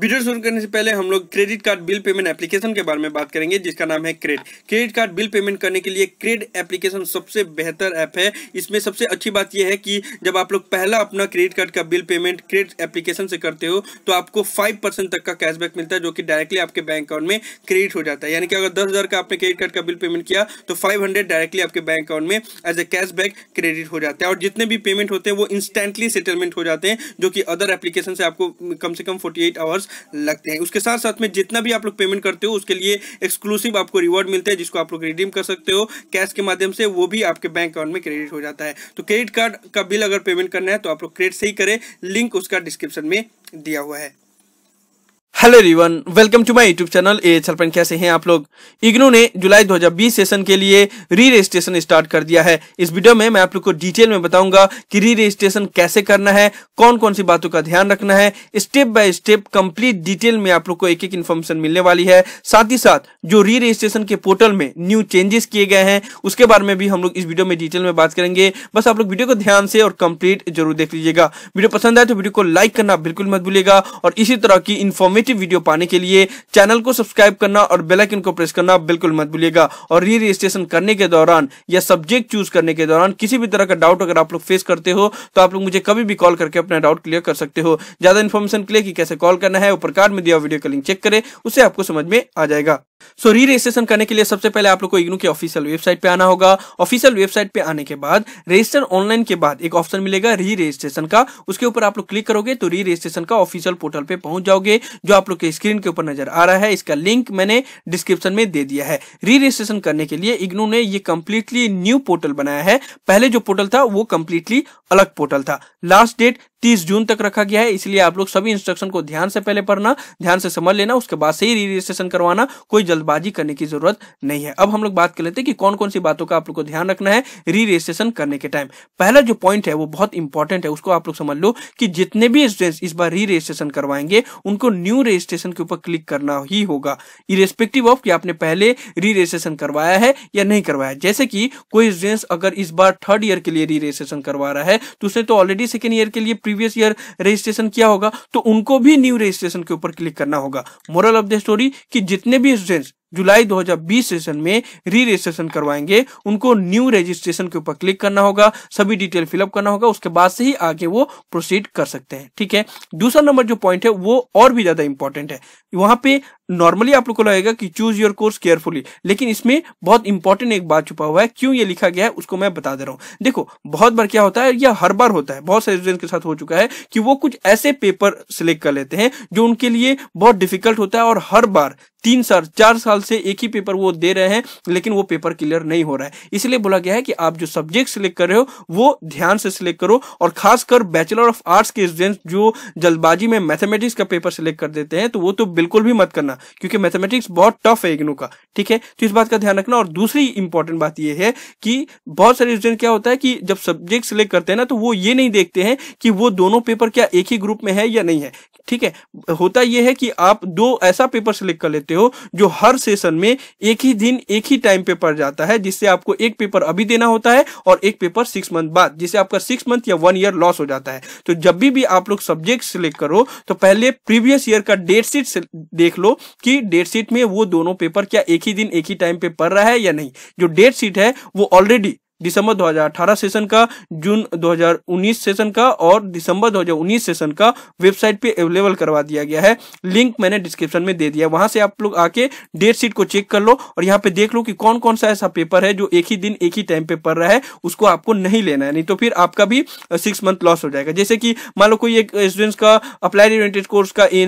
video शुरू करने से पहले हम लोग credit card bill payment application के बारे में बात करेंगे जिसका नाम है CRED credit card bill payment करने के लिए क्रेड एप्लीकेशन सबसे बेहतर ऐप है इसमें सबसे अच्छी बात यह है कि जब आप लोग पहला अपना क्रेडिट कार्ड का बिल पेमेंट क्रेड एप्लीकेशन से करते हो तो आपको फाइव परसेंट तक का कैशबैक मिलता है जो कि डायरेक्टली आपके बैंक अकाउंट में क्रेडिट हो जाता है यानी कि अगर दस हज़ार का आपने क्रेडिट कार्ड का बिल पेमेंट किया तो फाइव हंड्रेड डायरेक्टली आपके बैंक अकाउंट में एज ए कैशबैक क्रेडिट हो जाता है और जितने भी पेमेंट होते हैं वो इंस्टेंटली सेटलमेंट हो जाते हैं जो कि अदर एप्लीकेशन से आपको कम से कम फोर्टी आवर्स लगते हैं उसके साथ साथ में जितना भी आप लोग पेमेंट करते हो उसके लिए एक्सक्लूसिव आपको रिवॉर्ड मिलता है जिसको आप लोग रिडीम कर सकते हो कैश के माध्यम से वो भी आपके बैंक अकाउंट में क्रेडिट हो जाता है तो क्रेडिट कार्ड का बिल अगर पेमेंट करना है तो आप लोग क्रेडिट से ही करें लिंक उसका डिस्क्रिप्शन में दिया हुआ है hello everyone welcome to my YouTube channel A H कैसे हैं आप लोग इग्नू ने जुलाई 2020 सेशन के लिए री रजिस्ट्रेशन स्टार्ट कर दिया है इस वीडियो में मैं आप लोग को डिटेल में बताऊंगा कि री रजिस्ट्रेशन कैसे करना है कौन कौन सी बातों का ध्यान रखना है step by step complete detail में आप लोग को एक एक इन्फॉर्मेशन मिलने वाली है साथ ही साथ जो री रजिस्ट्रेशन के पोर्टल में न्यू चेंजेस किए गए हैं उसके बारे में भी हम लोग इस वीडियो में डिटेल में बात करेंगे बस आप लोग वीडियो को ध्यान से और कम्प्लीट जरूर देख लीजिएगा वीडियो पसंद आए तो वीडियो को लाइक करना बिल्कुल मत भूलिएगा और इसी तरह की इन्फॉर्मेटिव इन्फॉर्मेटिव वीडियो पाने के लिए चैनल को सब्सक्राइब करना और बेलाइकन को प्रेस करना बिल्कुल मत भूलिएगा और री रजिस्ट्रेशन करने के दौरान या सब्जेक्ट चूज करने के दौरान किसी भी तरह का डाउट अगर आप लोग फेस करते हो तो आप लोग मुझे कभी भी कॉल करके अपना डाउट क्लियर कर सकते हो ज्यादा इन्फॉर्मेशन के लिए कि कैसे कॉल करना है ऊपर कार्ड में दिया वीडियो का लिंक चेक करें उसे आपको समझ में आ जाएगा सो री रजिस्ट्रेशन करने के लिए सबसे पहले आप लोग को इग्नू के ऑफिशियल वेबसाइट पे आना होगा ऑफिशियल वेबसाइट पे आने के बाद रजिस्टर ऑनलाइन के बाद एक ऑप्शन मिलेगा री रजिस्ट्रेशन का उसके ऊपर आप लोग क्लिक करोगे तो री रजिस्ट्रेशन का ऑफिशियल पोर्टल पे पहुंच जाओगे जो आप लोग के स्क्रीन के ऊपर नजर आ रहा है इसका लिंक मैंने डिस्क्रिप्शन में दे दिया है री रजिस्ट्रेशन करने के लिए इग्नू ने ये कम्प्लीटली न्यू पोर्टल बनाया है पहले जो पोर्टल था वो कम्प्लीटली अलग पोर्टल था लास्ट डेट तीस जून तक रखा गया है इसलिए आप लोग सभी इंस्ट्रक्शन को ध्यान से पहले पढ़ना ध्यान से समझ लेना उसके बाद से ही रजिस्ट्रेशन करवाना कोई जल्दबाजी करने की जरूरत नहीं है अब हम लोग बात कर लेते हैं कि कौन कौन सी बातों का आप लोग को ध्यान रखना है री रजिस्ट्रेशन करने के टाइम पहला जो पॉइंट है वो बहुत इंपॉर्टेंट है उसको आप लोग समझ लो कि जितने भी स्टूडेंट्स इस बार री रजिस्ट्रेशन करवाएंगे उनको न्यू रजिस्ट्रेशन के ऊपर क्लिक करना ही होगा इरेस्पेक्टिव ऑफ कि आपने पहले री रजिस्ट्रेशन करवाया है या नहीं करवाया जैसे कि कोई स्टूडेंट्स अगर इस बार थर्ड ईयर के लिए री रजिस्ट्रेशन करवा रहा है तो उसने तो ऑलरेडी सेकेंड ईयर के लिए प्रीवियस ईयर रजिस्ट्रेशन किया होगा तो उनको भी न्यू रजिस्ट्रेशन के ऊपर क्लिक करना होगा मोरल ऑफ द स्टोरी कि जितने भी स्टूडेंट्स जुलाई 2020 सेशन में री रजिस्ट्रेशन करवाएंगे उनको न्यू रजिस्ट्रेशन के ऊपर क्लिक करना होगा सभी डिटेल फिलअप करना होगा उसके बाद से ही आगे वो प्रोसीड कर सकते हैं ठीक है दूसरा नंबर जो पॉइंट है वो और भी ज्यादा इंपॉर्टेंट है वहां पे नॉर्मली आप लोग को लगेगा कि चूज योर कोर्स केयरफुली लेकिन इसमें बहुत इंपॉर्टेंट एक बात छुपा हुआ है क्यों ये लिखा गया है उसको मैं बता दे रहा हूँ देखो बहुत बार क्या होता है या हर बार होता है बहुत सारे के साथ हो चुका है कि वो कुछ ऐसे पेपर सिलेक्ट कर लेते हैं जो उनके लिए बहुत डिफिकल्ट होता है और हर बार तीन साल चार साल से एक ही पेपर वो दे रहे हैं लेकिन वो पेपर क्लियर नहीं हो रहा है इसलिए बोला गया है कि आप जो सब्जेक्ट सिलेक्ट कर रहे हो वो ध्यान से सिलेक्ट करो और खासकर बैचलर ऑफ आर्ट्स के स्टूडेंट्स जो जल्दबाजी में मैथमेटिक्स का पेपर सिलेक्ट कर देते हैं तो वो तो बिल्कुल भी मत करना क्योंकि मैथमेटिक्स बहुत टफ है इग्नू का ठीक है तो इस बात का ध्यान रखना और दूसरी इंपॉर्टेंट बात यह है कि बहुत सारे स्टूडेंट क्या होता है कि जब सब्जेक्ट सिलेक्ट करते हैं ना तो वो ये नहीं देखते हैं कि वो दोनों पेपर क्या एक ही ग्रुप में है या नहीं है ठीक है होता यह है कि आप दो ऐसा पेपर सिलेक्ट कर लेते सकते हो जो हर सेशन में एक ही दिन एक ही टाइम पे पड़ जाता है जिससे आपको एक पेपर अभी देना होता है और एक पेपर सिक्स मंथ बाद जिससे आपका सिक्स मंथ या वन ईयर लॉस हो जाता है तो जब भी, भी आप लोग सब्जेक्ट सिलेक्ट करो तो पहले प्रीवियस ईयर का डेट शीट देख लो कि डेट शीट में वो दोनों पेपर क्या एक ही दिन एक ही टाइम पे पड़ रहा है या नहीं जो डेट शीट है वो ऑलरेडी दिसंबर 2018 सेशन का जून 2019 सेशन का और दिसंबर 2019 सेशन का वेबसाइट पे अवेलेबल करवा दिया गया है लिंक मैंने डिस्क्रिप्शन में दे दिया वहां से आप लोग आके डेट शीट को चेक कर लो और यहाँ पे देख लो कि कौन कौन सा ऐसा पेपर है जो एक ही दिन एक ही टाइम पे पढ़ रहा है उसको आपको नहीं लेना है नहीं तो फिर आपका भी सिक्स मंथ लॉस हो जाएगा जैसे कि मान लो कोई एक स्टूडेंट्स का अप्लाइड यूनाइटेड कोर्स का ए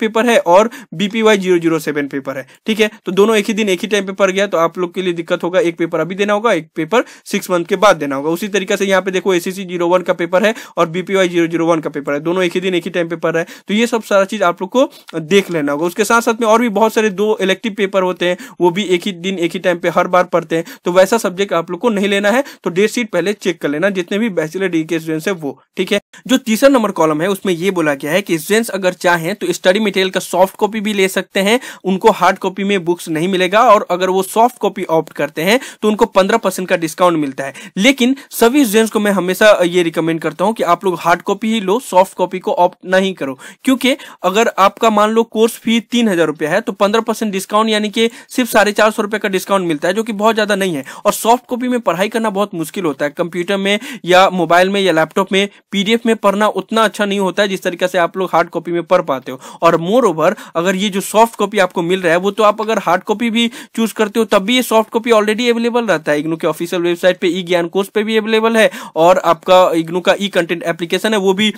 पेपर है और बीपीवाई जीरो पेपर है ठीक है तो दोनों एक ही दिन एक ही टाइम पे पढ़ गया तो आप लोग के लिए दिक्कत होगा एक पेपर अभी देना होगा एक पेपर सिक्स मंथ के बाद देना होगा उसी तरीके से यहाँ पे देखो एस जीरो वन का पेपर है और बीपीवाई जीरो जीरो वन का पेपर है दोनों एक ही दिन एक ही टाइम पेपर है तो ये सब सारा चीज आप लोग को देख लेना होगा उसके साथ साथ में और भी बहुत सारे दो इलेक्टिव पेपर होते हैं वो भी एक ही दिन एक ही टाइम पे हर बार पढ़ते हैं तो वैसा सब्जेक्ट आप लोग को नहीं लेना है तो डेट शीट पहले चेक कर लेना जितने भी बैचलर डिग्री के स्टूडेंट्स है वो ठीक है जो तीसरा नंबर कॉलम है उसमें यह बोला गया है कि स्टूडेंट्स अगर चाहें तो स्टडी मटेरियल का सॉफ्ट कॉपी भी ले सकते हैं उनको हार्ड कॉपी में बुक्स नहीं मिलेगा और अगर वो सॉफ्ट कॉपी ऑप्ट करते हैं तो उनको पंद्रह परसेंट का डिस्काउंट मिलता है लेकिन सभी स्टूडेंट्स को मैं हमेशा ये रिकमेंड करता हूँ कि आप लोग हार्ड कॉपी ही लो सॉफ्ट कॉपी को ऑप्ट नहीं करो क्योंकि अगर आपका मान लो कोर्स फी तीन हजार रुपया है तो पंद्रह परसेंट डिस्काउंट यानी कि सिर्फ साढ़े चार सौ रुपये का डिस्काउंट मिलता है जो कि बहुत ज्यादा नहीं है और सॉफ्ट कॉपी में पढ़ाई करना बहुत मुश्किल होता है कंप्यूटर में या मोबाइल में या लैपटॉप में पीडीएफ लाइफ में पढ़ना उतना अच्छा नहीं होता है जिस तरीके से आप लोग हार्ड कॉपी में पढ़ पाते हो और मोर ओवर अगर ये जो सॉफ्ट कॉपी आपको मिल रहा है वो तो आप अगर हार्ड कॉपी भी चूज करते हो तब भी ये सॉफ्ट कॉपी ऑलरेडी अवेलेबल रहता है इग्नू के ऑफिशियल वेबसाइट पे ई ज्ञान कोर्स पे भी अवेलेबल है और आपका इग्नू का ई कंटेंट एप्लीकेशन है वो भी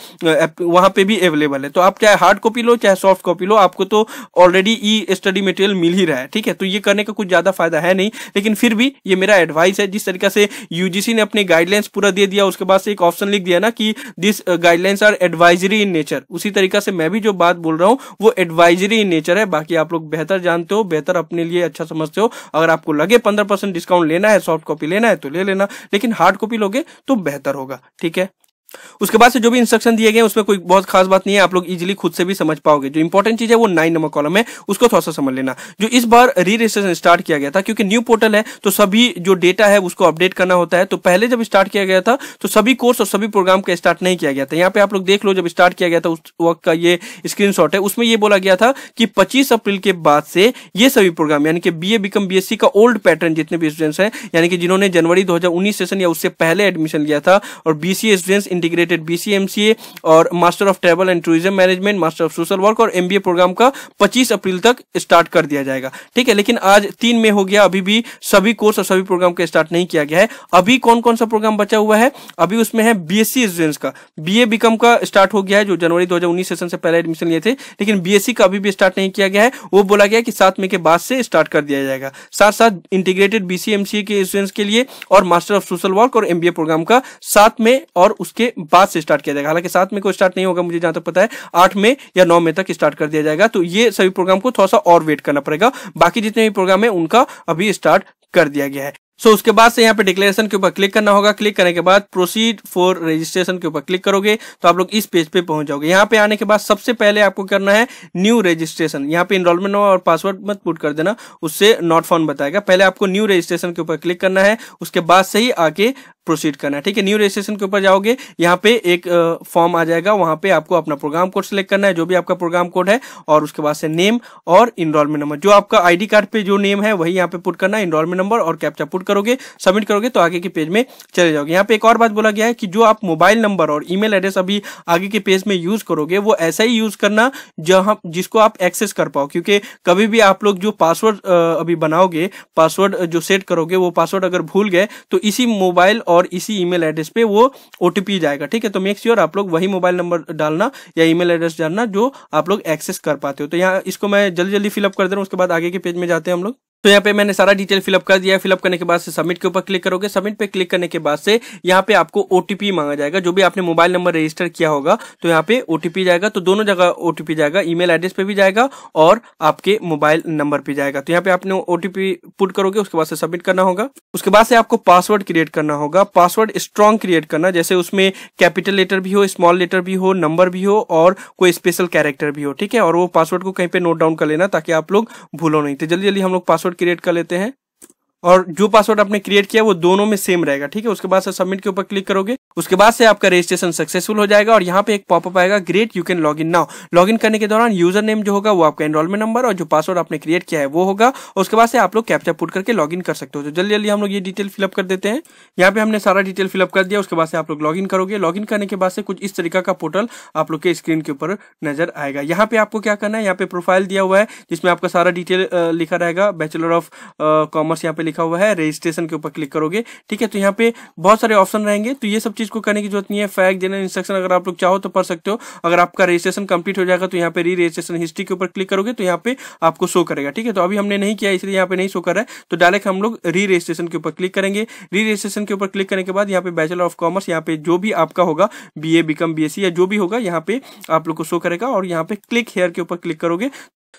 वहां पे भी अवेलेबल है तो आप चाहे हार्ड कॉपी लो चाहे सॉफ्ट कॉपी लो आपको तो ऑलरेडी ई स्टडी मटेरियल मिल ही रहा है ठीक है तो ये करने का कुछ ज्यादा फायदा है नहीं लेकिन फिर भी ये मेरा एडवाइस है जिस तरीके से यूजीसी ने अपने गाइडलाइंस पूरा दे दिया उसके बाद से एक ऑप्शन लिख दिया ना कि this this guidelines are advisory in nature उसी तरीका से मैं भी जो बात बोल रहा हूँ वो एडवाइजरी इन नेचर है बाकी आप लोग बेहतर जानते हो बेहतर अपने लिए अच्छा समझते हो अगर आपको लगे पंद्रह डिस्काउंट लेना है सॉफ्ट कॉपी लेना है तो ले लेना लेकिन हार्ड कॉपी लोगे तो बेहतर होगा ठीक है उसके बाद से जो भी इंस्ट्रक्शन दिए गए उसमें कोई बहुत खास बात नहीं है आप लोग इजीली खुद से भी समझ पाओगे जो इंपॉर्टेंट चीज है वो नाइन नंबर कॉलम है उसको थोड़ा सा समझ लेना जो इस बार री रजिस्ट्रेशन स्टार्ट किया गया था क्योंकि न्यू पोर्टल है तो सभी जो डेटा है उसको अपडेट करना होता है तो पहले जब स्टार्ट किया गया था तो सभी कोर्स और सभी प्रोग्राम का स्टार्ट नहीं किया गया था यहाँ पे आप लोग देख लो जब स्टार्ट किया गया था उस वक्त का ये स्क्रीन है उसमें यह बोला गया था कि पच्चीस अप्रैल के बाद से ये सभी प्रोग्राम यानी कि बी ए बिकम बी का ओल्ड पैटर्न जितने भी स्टूडेंट्स हैं यानी कि जिन्होंने जनवरी दो सेशन या उससे पहले एडमिशन लिया था और बी स्टूडेंट्स इंटीग्रेटेड बी और Master of Travel and Tourism Management Master of Social Work और एमबीए प्रोग्राम का पच्चीस अप्रैल तक स्टार्ट कर दिया जाएगा ठीक है लेकिन आज तीन में हो गया अभी भी सभी कोर्स और सभी प्रोग्राम का स्टार्ट नहीं किया गया है अभी कौन कौन सा प्रोग्राम बचा हुआ है अभी उसमें है बीएससी स्टूडेंट्स का बीए बीकॉम का स्टार्ट हो गया है जो जनवरी 2019 सेशन से पहले एडमिशन लिए थे लेकिन बीएससी का अभी भी स्टार्ट नहीं किया गया है वो बोला गया कि सात मई के बाद से स्टार्ट कर दिया जाएगा साथ साथ इंटीग्रेटेड बीसीएमसीए के स्टूडेंट्स के लिए और मास्टर ऑफ सोशल वर्क और एमबीए प्रोग्राम का सात में और उसके बाद से स्टार्ट किया जाएगा हालांकि सात में को स्टार्ट नहीं होगा मुझे जहां तक पता है आठ में या नौ में तक स्टार्ट कर दिया जाएगा तो ये सभी प्रोग्राम को थोड़ा सा और वेट करना पड़ेगा बाकी जितने भी प्रोग्राम है उनका अभी स्टार्ट कर दिया गया है सो so, उसके बाद से यहाँ पे डिक्लेरेशन के ऊपर क्लिक करना होगा क्लिक करने के बाद प्रोसीड फॉर रजिस्ट्रेशन के ऊपर क्लिक करोगे तो आप लोग इस पेज पे पहुंच जाओगे यहाँ पे आने के बाद सबसे पहले आपको करना है न्यू रजिस्ट्रेशन यहाँ पे इनरोलमेंट नंबर और पासवर्ड मत पुट कर देना उससे नॉट फॉन बताएगा पहले आपको न्यू रजिस्ट्रेशन के ऊपर क्लिक करना है उसके बाद से ही आके प्रोसीड करना है ठीक है न्यू रजिस्ट्रेशन के ऊपर जाओगे यहाँ पे एक फॉर्म आ जाएगा वहां पे आपको अपना प्रोग्राम कोड सेलेक्ट करना है जो भी आपका प्रोग्राम कोड है और उसके बाद से नेम और इनरोलमेंट नंबर जो आपका आईडी कार्ड पे जो नेम है वही यहाँ पे पुट करना है इनरोलमेंट नंबर और कैप्चा पुट करोगे सबमिट करोगे तो आगे के पेज में चले जाओगे यहाँ पे एक और बात बोला गया है कि जो आप मोबाइल नंबर और ईमेल एड्रेस अभी आगे के पेज में यूज करोगे वो ऐसा ही यूज करना जहां जिसको आप एक्सेस कर पाओ क्योंकि कभी भी आप लोग जो पासवर्ड अभी बनाओगे पासवर्ड जो सेट करोगे वो पासवर्ड अगर भूल गए तो इसी मोबाइल और और इसी ईमेल एड्रेस पे वो ओटीपी जाएगा ठीक है तो मेक श्योर आप लोग वही मोबाइल नंबर डालना या ईमेल एड्रेस डालना जो आप लोग एक्सेस कर पाते हो तो यहाँ इसको मैं जल्दी जल्दी फिलअप कर दे रहा हूँ उसके बाद आगे के पेज में जाते हैं हम लोग तो यहाँ पे मैंने सारा डिटेल फिलअप कर दिया फिलअप करने के बाद से सबमिट के ऊपर क्लिक करोगे सबमिट पे क्लिक करने के बाद से यहाँ पे आपको ओटीपी मांगा जाएगा जो भी आपने मोबाइल नंबर रजिस्टर किया होगा तो यहाँ पे ओटीपी जाएगा तो दोनों जगह ओटीपी जाएगा ईमेल एड्रेस पे भी जाएगा और आपके मोबाइल नंबर पे जाएगा तो यहाँ पे आपने ओटीपी पुट करोगे उसके बाद से सबमिट करना होगा उसके बाद से आपको पासवर्ड क्रिएट करना होगा पासवर्ड स्ट्रॉन्ग क्रिएट करना जैसे उसमें कैपिटल लेटर भी हो स्मॉल लेटर भी हो नंबर भी हो और कोई स्पेशल कैरेक्टर भी हो ठीक है और वो पासवर्ड को कहीं पे नोट डाउन कर लेना ताकि आप लोग भूलो नहीं तो जल्दी जल्दी हम लोग पासवर्ड पासवर्ड क्रिएट कर लेते हैं और जो पासवर्ड आपने क्रिएट किया वो दोनों में सेम रहेगा ठीक है उसके बाद सबमिट के ऊपर क्लिक करोगे उसके बाद से आपका रजिस्ट्रेशन सक्सेसफुल हो जाएगा और यहाँ पे एक पॉपअप आएगा great you can log in now log in करने के दौरान यूजर नेम जो होगा वो आपका एनरोलमेंट नंबर और जो पासवर्ड आपने क्रिएट किया है वो होगा उसके बाद से आप लोग कैप्चा पुट करके लॉग इन कर सकते हो तो जल्दी जल्दी हम लोग ये डिटेल फिलअप कर देते हैं यहाँ पे हमने सारा डिटेल फिलअप कर दिया उसके बाद से आप लोग लॉग इन करोगे लॉग इन करने के बाद से कुछ इस तरीका का पोर्टल आप लोग के स्क्रीन के ऊपर नजर आएगा यहाँ पे आपको क्या करना है यहाँ पे प्रोफाइल दिया हुआ है जिसमें आपका सारा डिटेल लिखा रहेगा बैचलर ऑफ कॉमर्स यहाँ पे लिखा हुआ है रजिस्ट्रेशन के ऊपर क्लिक करोगे ठीक है तो यहाँ पे बहुत सारे ऑप्शन रहेंगे तो ये सब चीज चीज़ को करने की जरूरत नहीं है फैक्ट जनरल इंस्ट्रक्शन अगर आप लोग चाहो तो पढ़ सकते हो अगर आपका रजिस्ट्रेशन कंप्लीट हो जाएगा तो यहाँ पे री रजिस्ट्रेशन हिस्ट्री के ऊपर क्लिक करोगे तो यहाँ पे आपको शो करेगा ठीक है तो अभी हमने नहीं किया इसलिए यहाँ पे नहीं शो कर रहा है तो डायरेक्ट हम लोग री रजिस्ट्रेशन के ऊपर क्लिक करेंगे री रजिस्ट्रेशन के ऊपर क्लिक करने के बाद यहाँ पे बैचलर ऑफ कॉमर्स यहाँ पे जो भी आपका होगा बी ए बी या जो भी होगा यहाँ पे आप लोग को शो करेगा और यहाँ पे क्लिक हेयर के ऊपर क्लिक करोगे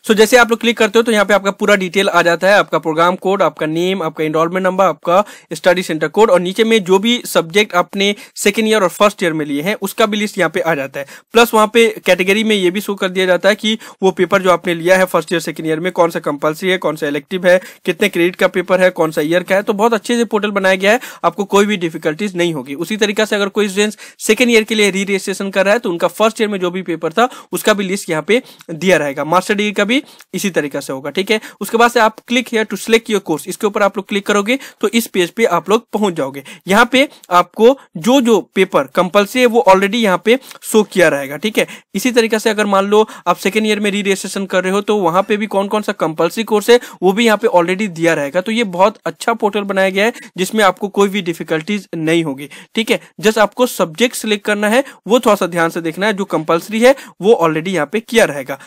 सो so, जैसे आप लोग क्लिक करते हो तो यहाँ पे आपका पूरा डिटेल आ जाता है आपका प्रोग्राम कोड आपका नेम आपका इनरोलमेंट नंबर आपका स्टडी सेंटर कोड और नीचे में जो भी सब्जेक्ट आपने सेकेंड ईयर और फर्स्ट ईयर में लिए हैं उसका भी लिस्ट यहाँ पे आ जाता है प्लस वहाँ पे कैटेगरी में ये भी शो कर दिया जाता है कि वो पेपर जो आपने लिया है फर्स्ट ईयर सेकेंड ईयर में कौन सा कंपल्सरी है कौन सा इलेक्टिव है कितने क्रेडिट का पेपर है कौन सा ईयर का है तो बहुत अच्छे से पोर्टल बनाया गया है आपको कोई भी डिफिकल्टीज नहीं होगी उसी तरीके से अगर कोई स्टूडेंट सेकेंड ईयर के लिए री रजिस्ट्रेशन कर रहा है तो उनका फर्स्ट ईयर में जो भी पेपर था उसका भी लिस्ट यहाँ पे दिया रहेगा मास्टर डिग्री का का भी इसी तरीका से होगा ठीक है उसके बाद से आप click here to select your course इसके ऊपर आप लोग क्लिक करोगे तो इस पेज पे आप लोग पहुंच जाओगे यहाँ पे आपको जो जो पेपर कंपल्सरी है वो ऑलरेडी यहाँ पे शो किया रहेगा ठीक है इसी तरीके से अगर मान लो आप सेकेंड ईयर में री रजिस्ट्रेशन कर रहे हो तो वहां पे भी कौन कौन सा कंपल्सरी कोर्स है वो भी यहाँ पे ऑलरेडी दिया रहेगा तो ये बहुत अच्छा पोर्टल बनाया गया है जिसमें आपको कोई भी डिफिकल्टीज नहीं होगी ठीक है जस्ट आपको सब्जेक्ट सिलेक्ट करना है वो थोड़ा सा ध्यान से देखना है जो कंपल्सरी है वो ऑलरेडी यहाँ पे किया रहेगा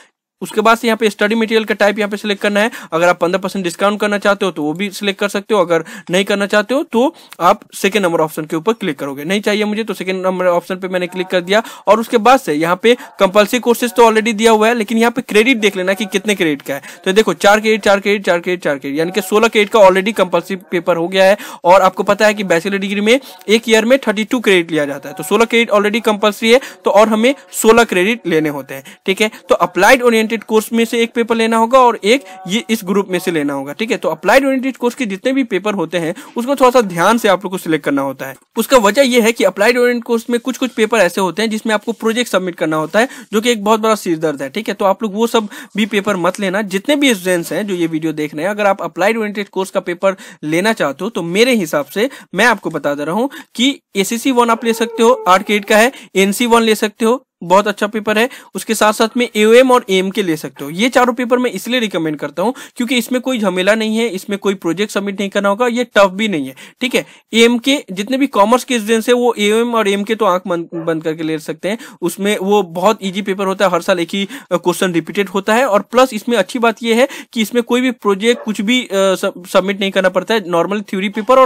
उसके बाद से यहाँ पे स्टडी मटेरियल का टाइप यहाँ पे सिलेक्ट करना है अगर आप पंद्रह परसेंट डिस्काउंट करना चाहते हो तो वो भी सिलेक्ट कर सकते हो अगर नहीं करना चाहते हो तो आप सेकेंड नंबर ऑप्शन के ऊपर क्लिक करोगे नहीं चाहिए मुझे तो सेकेंड नंबर ऑप्शन पे मैंने क्लिक कर दिया और उसके बाद से यहाँ पे कंपल्सरी कोर्सेज तो ऑलरेडी दिया हुआ है लेकिन यहाँ पे क्रेडिट देख लेना कि कितने क्रेडिट का है तो देखो चार क्रेडिट चार क्रेडिट चार क्रेडिट चार क्रेडिट यानी कि सोलह क्रेडिट का ऑलरेडी कंपल्सरी पेपर हो गया है और आपको पता है कि बैचलर डिग्री में एक ईयर में थर्टी टू क्रेडिट लिया जाता है तो सोलह क्रेडिट ऑलरेडी कंपल्सरी है तो और हमें सोलह क्रेडिट लेने होते हैं ठीक है तो अप्लाइड ओरियंट ओरिएंटेड कोर्स में से एक पेपर लेना होगा और एक ये इस ग्रुप में से लेना होगा ठीक है तो अप्लाइड ओरिएंटेड कोर्स के जितने भी पेपर होते हैं उसको थोड़ा सा ध्यान से आप लोग को सिलेक्ट करना होता है उसका वजह यह है कि अप्लाइड ओरिएंटेड कोर्स में कुछ कुछ पेपर ऐसे होते हैं जिसमें आपको प्रोजेक्ट सबमिट करना होता है जो कि एक बहुत बड़ा सिरदर्द है ठीक है तो आप लोग वो सब भी पेपर मत लेना जितने भी स्टूडेंट्स हैं जो ये वीडियो देख रहे हैं अगर आप अप्लाइड ओरिएंटेड कोर्स का पेपर लेना चाहते हो तो मेरे हिसाब से मैं आपको बता दे रहा हूँ कि एसीसी वन आप ले सकते हो आर्ट क्रेडिट का है एनसी वन ले सकते हो बहुत अच्छा पेपर है उसके साथ साथ में एओएम और एम के ले सकते हो ये चारों पेपर मैं इसलिए रिकमेंड करता हूँ क्योंकि इसमें कोई झमेला नहीं है इसमें कोई प्रोजेक्ट सबमिट नहीं करना होगा ये टफ भी नहीं है ठीक है एम के जितने भी कॉमर्स के स्टूडेंट्स है वो एओएम और एम के तो आंख बंद करके ले सकते हैं उसमें वो बहुत ईजी पेपर होता है हर साल एक ही क्वेश्चन रिपीटेड होता है और प्लस इसमें अच्छी बात यह है कि इसमें कोई भी प्रोजेक्ट कुछ भी सबमिट नहीं करना पड़ता है नॉर्मल थ्योरी पेपर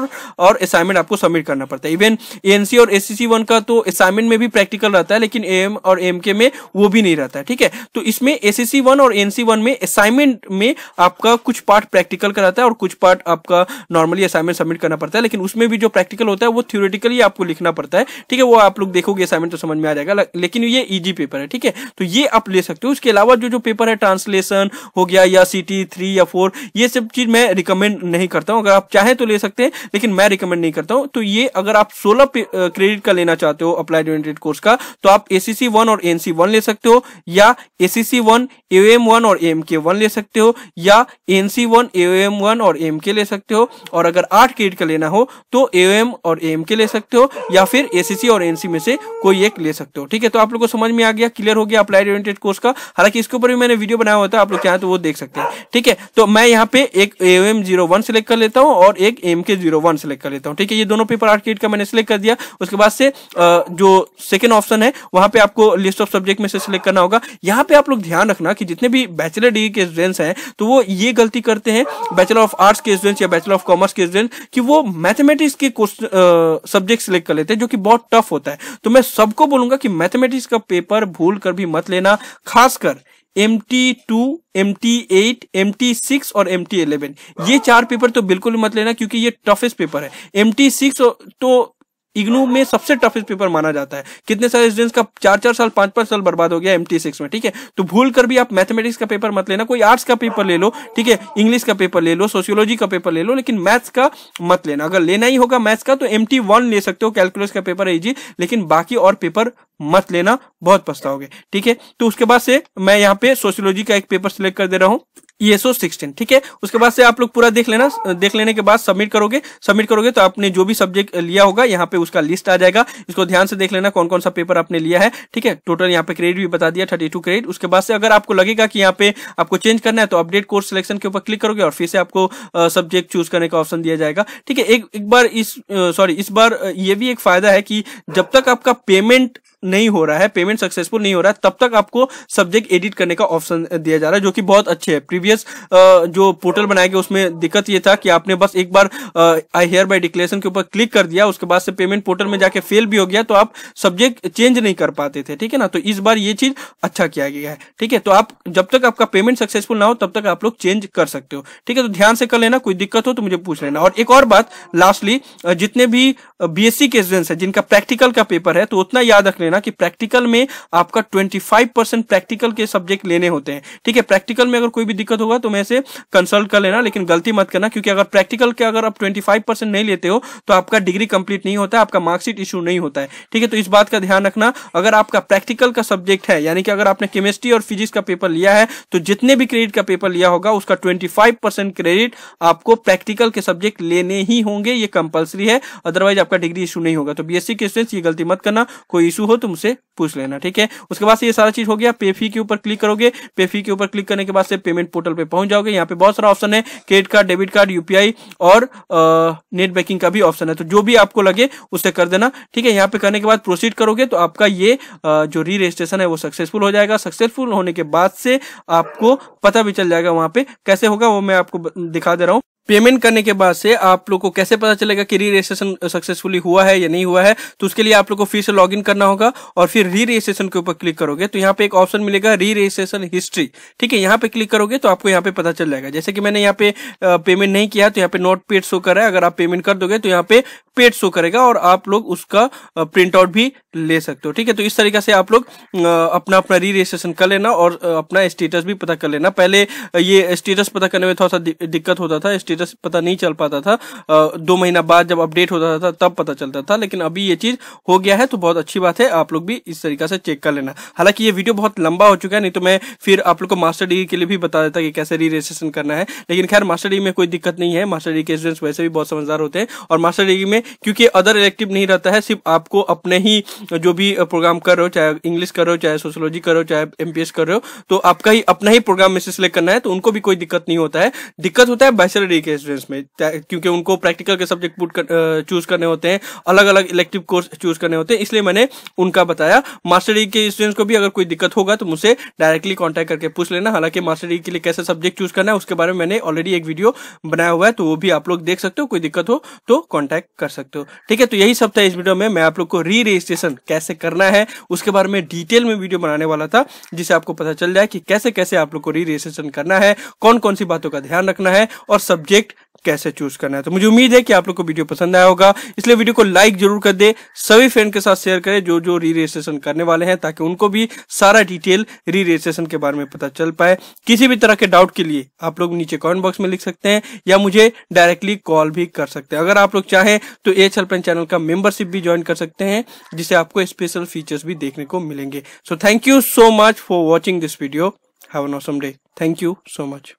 और असाइनमेंट आपको सबमिट करना पड़ता है इवन एनसी और सी वन का तो असाइनमेंट में भी प्रैक्टिकल रहता है लेकिन एम और एम के में वो भी नहीं रहता है ठीक है तो इसमें एस एसीसी वन और एनसी वन में असाइनमेंट में आपका कुछ पार्ट प्रैक्टिकल कराता है और कुछ पार्ट आपका नॉर्मली असाइनमेंट सबमिट करना पड़ता है लेकिन उसमें भी जो प्रैक्टिकल होता है वो थ्योरेटिकली आपको लिखना पड़ता है ठीक है वो आप लोग देखोगे असाइनमेंट तो समझ में आ जाएगा लेकिन ये ईजी पेपर है ठीक है तो ये आप ले सकते हो उसके अलावा जो जो पेपर है ट्रांसलेशन हो गया या सी टी थ्री या फोर ये सब चीज मैं रिकमेंड नहीं करता हूँ अगर आप चाहें तो ले सकते हैं लेकिन मैं रिकमेंड नहीं करता हूँ तो ये अगर आप सोलह क्रेडिट का लेना चाहते हो अप्लाइड कोर्स का तो आप एसीसी वन और एनसी वन ले सकते हो या एसीसी वन एम वन और एम के वन ले सकते हो या एनसी वन एम वन और एम के ले सकते हो और अगर आठ क्रेडिट का लेना हो तो एम और एम के ले सकते हो या फिर एसीसी और एनसी में से कोई एक ले सकते हो ठीक है तो आप लोग को समझ में आ गया क्लियर हो गया अप्लाइड ओरिएंटेड कोर्स का हालांकि इसके ऊपर भी मैंने वीडियो बनाया हुआ था आप लोग चाहें तो वो देख सकते हैं ठीक है तो मैं यहाँ पे एक एम जीरो वन सेलेक्ट कर लेता हूँ और एक एम के जीरो वन सेलेक्ट कर लेता हूँ ठीक है ये दोनों पेपर आठ क्रेडिट का मैंने सिलेक्ट कर दिया उसके बाद से जो सेकेंड ऑप्शन है वहां पे आपको आपको लिस्ट ऑफ सब्जेक्ट में से सिलेक्ट करना होगा यहाँ पे आप लोग ध्यान रखना कि जितने भी बैचलर डिग्री के स्टूडेंट्स हैं तो वो ये गलती करते हैं बैचलर ऑफ आर्ट्स के स्टूडेंट्स या बैचलर ऑफ कॉमर्स के स्टूडेंट कि वो मैथमेटिक्स के सब्जेक्ट सिलेक्ट कर लेते हैं जो कि बहुत टफ होता है तो मैं सबको बोलूंगा कि मैथमेटिक्स का पेपर भूल कर भी मत लेना खासकर M T two M T eight M T six और एम टी इलेवन ये चार पेपर तो बिल्कुल मत लेना क्योंकि ये टफेस्ट पेपर है एम टी सिक्स तो इग्नू में सबसे टफेस्ट पेपर माना जाता है कितने सारे स्टूडेंट्स का चार चार साल पांच पांच साल बर्बाद हो गया एम सिक्स में ठीक है तो भूल कर भी आप मैथमेटिक्स का पेपर मत लेना कोई आर्ट्स का पेपर ले लो ठीक है इंग्लिश का पेपर ले लो सोशियोलॉजी का पेपर ले लो लेकिन मैथ्स का मत लेना अगर लेना ही होगा मैथ्स का तो एम वन ले सकते हो कैलकुलस का पेपर है जी लेकिन बाकी और पेपर मत लेना बहुत पछताओगे ठीक है तो उसके बाद से मैं यहाँ पे सोशियोलॉजी का एक पेपर सिलेक्ट कर दे रहा हूँ ईएसओ e सिक्सटीन ठीक है उसके बाद से आप लोग पूरा देख लेना देख लेने के बाद सबमिट करोगे सबमिट करोगे तो आपने जो भी सब्जेक्ट लिया होगा यहाँ पे उसका लिस्ट आ जाएगा इसको ध्यान से देख लेना कौन कौन सा पेपर आपने लिया है ठीक है टोटल यहाँ पे क्रेडिट भी बता दिया थर्टी टू क्रेडिट उसके बाद से अगर आपको लगेगा कि यहाँ पे आपको चेंज करना है तो अपडेट कोर्स सिलेक्शन के ऊपर क्लिक करोगे और फिर से आपको सब्जेक्ट चूज करने का ऑप्शन दिया जाएगा ठीक है एक एक बार इस सॉरी इस बार ये भी एक फायदा है कि जब तक आपका पेमेंट नहीं हो रहा है पेमेंट सक्सेसफुल नहीं हो रहा है तब तक आपको सब्जेक्ट एडिट करने का ऑप्शन दिया जा रहा है जो कि बहुत अच्छे है प्रीवियस जो पोर्टल बनाया गया उसमें दिक्कत ये था कि आपने बस एक बार आई हेयर बाई डिक्लेरेशन के ऊपर क्लिक कर दिया उसके बाद से पेमेंट पोर्टल में जाके फेल भी हो गया तो आप सब्जेक्ट चेंज नहीं कर पाते थे ठीक है ना तो इस बार ये चीज अच्छा किया गया है ठीक है तो आप जब तक आपका पेमेंट सक्सेसफुल ना हो तब तक आप लोग चेंज कर सकते हो ठीक है तो ध्यान से कर लेना कोई दिक्कत हो तो मुझे पूछ लेना और एक और बात लास्टली जितने भी बीएससी के स्टूडेंट्स हैं जिनका प्रैक्टिकल का पेपर है तो उतना याद रख लेना कि प्रैक्टिकल में आपका 25 परसेंट प्रैक्टिकल के सब्जेक्ट लेने होते हैं ठीक है प्रैक्टिकल में अगर कोई भी दिक्कत दिक्कत होगा तो मैं से कंसल्ट कर लेना लेकिन गलती मत करना क्योंकि अगर प्रैक्टिकल के अगर आप ट्वेंटी नहीं लेते हो तो आपका डिग्री कंप्लीट नहीं होता है आपका मार्कशीट इशू नहीं होता है ठीक है तो इस बात का ध्यान रखना अगर आपका प्रैक्टिकल का सब्जेक्ट है यानी कि अगर आपने केमिस्ट्री और फिजिक्स का पेपर लिया है तो जितने भी क्रेडिट का पेपर लिया होगा उसका ट्वेंटी क्रेडिट आपको प्रैक्टिकल के सब्जेक्ट लेने ही होंगे ये कंपलसरी है अदरवाइज आपका डिग्री इशू नहीं होगा तो बीएससी के स्टूडेंट्स ये गलती मत करना कोई इशू हो तो मुझसे पूछ लेना ठीक है उसके बाद से ये सारा चीज हो गया पेफी के ऊपर क्लिक करोगे पेफी के ऊपर क्लिक करने के बाद से पेमेंट पोर्टल पोर्टल पे पहुंच जाओगे यहाँ पे बहुत सारा ऑप्शन है credit card debit card UPI और नेट बैंकिंग का भी ऑप्शन है तो जो भी आपको लगे उसे कर देना ठीक है यहाँ पे करने के बाद प्रोसीड करोगे तो आपका ये जो री रजिस्ट्रेशन है वो सक्सेसफुल हो जाएगा सक्सेसफुल होने के बाद से आपको पता भी चल जाएगा वहां पे कैसे होगा वो मैं आपको दिखा दे रहा हूँ पेमेंट करने के बाद से आप लोग को कैसे पता चलेगा कि री रजिस्ट्रेशन सक्सेसफुली हुआ है या नहीं हुआ है तो उसके लिए आप लोग को फिर से लॉगिन करना होगा और फिर री रजिस्ट्रेशन के ऊपर क्लिक करोगे तो यहाँ पे एक ऑप्शन मिलेगा री रजिस्ट्रेशन हिस्ट्री ठीक है यहाँ पे क्लिक करोगे तो आपको यहाँ पे पता चल जाएगा जैसे कि मैंने यहाँ पे पेमेंट नहीं किया तो यहाँ पे नोट पेड शो करा है अगर आप पेमेंट कर दोगे तो यहाँ पे पेड शो करेगा और आप लोग उसका प्रिंट आउट भी ले सकते हो ठीक है तो इस तरीके से आप लोग अपना अपना री रजिस्ट्रेशन कर लेना और अपना स्टेटस भी पता कर लेना पहले ये स्टेटस पता करने में थोड़ा सा दिक्कत होता था स्टेटस पता नहीं चल पाता था दो महीना बाद जब अपडेट होता था तब पता चलता था लेकिन अभी ये चीज हो गया है तो बहुत अच्छी बात है आप लोग भी इस तरीका से चेक कर लेना हालांकि ये वीडियो बहुत लंबा हो चुका है नहीं तो मैं फिर आप लोग को मास्टर डिग्री के लिए भी बता देता कि कैसे री रजिस्ट्रेशन करना है लेकिन खैर मास्टर डिग्री में कोई दिक्कत नहीं है मास्टर डिग्री के स्टूडेंट्स वैसे भी बहुत समझदार होते हैं और मास्टर डिग्री में क्योंकि अदर इलेक्टिव नहीं रहता है सिर्फ आपको अपने ही जो भी प्रोग्राम कर रहे हो चाहे इंग्लिश कर रहे हो चाहे सोशोलॉजी कर रहे हो चाहे एमपीएस कर रहे हो तो आपका ही अपना ही प्रोग्राम में से सिलेक्ट करना है तो उनको भी कोई दिक्कत नहीं होता है दिक्कत होता है बैचलर डिग्री के स्टूडेंट्स में क्योंकि उनको प्रैक्टिकल के सब्जेक्ट पुट कर, चूज करने होते हैं अलग अलग इलेक्टिव कोर्स चूज करने होते हैं इसलिए मैंने उनका बताया मास्टर डिग्री के स्टूडेंट्स को भी अगर कोई दिक्कत होगा तो मुझसे डायरेक्टली कॉन्टैक्ट करके पूछ लेना हालांकि मास्टर डिग्री के लिए कैसे सब्जेक्ट चूज करना है उसके बारे में मैंने ऑलरेडी एक वीडियो बनाया हुआ है तो वो भी आप लोग देख सकते हो कोई दिक्कत हो तो कॉन्टैक्ट कर सकते हो ठीक है तो यही सब था इस वीडियो में मैं आप लोग को री रजिस्ट्रेशन कैसे करना है उसके बारे में डिटेल में वीडियो बनाने वाला था जिसे आपको पता चल जाए कि कैसे कैसे आप लोग को री रजिस्ट्रेशन करना है कौन कौन सी बातों का ध्यान रखना है और सब्जेक्ट सब्जेक्ट कैसे चूज करना है तो मुझे उम्मीद है कि आप लोग को वीडियो पसंद आया होगा इसलिए वीडियो को लाइक जरूर कर दे सभी फ्रेंड के साथ शेयर करें जो जो री रजिस्ट्रेशन करने वाले हैं ताकि उनको भी सारा डिटेल री रजिस्ट्रेशन के बारे में पता चल पाए किसी भी तरह के डाउट के लिए आप लोग नीचे कमेंट बॉक्स में लिख सकते हैं या मुझे डायरेक्टली कॉल भी कर सकते हैं अगर आप लोग चाहें तो एच हेल्पलाइन चैनल का मेंबरशिप भी ज्वाइन कर सकते हैं जिसे आपको स्पेशल फीचर्स भी देखने को मिलेंगे so thank you so much for watching this video have an awesome day thank you so much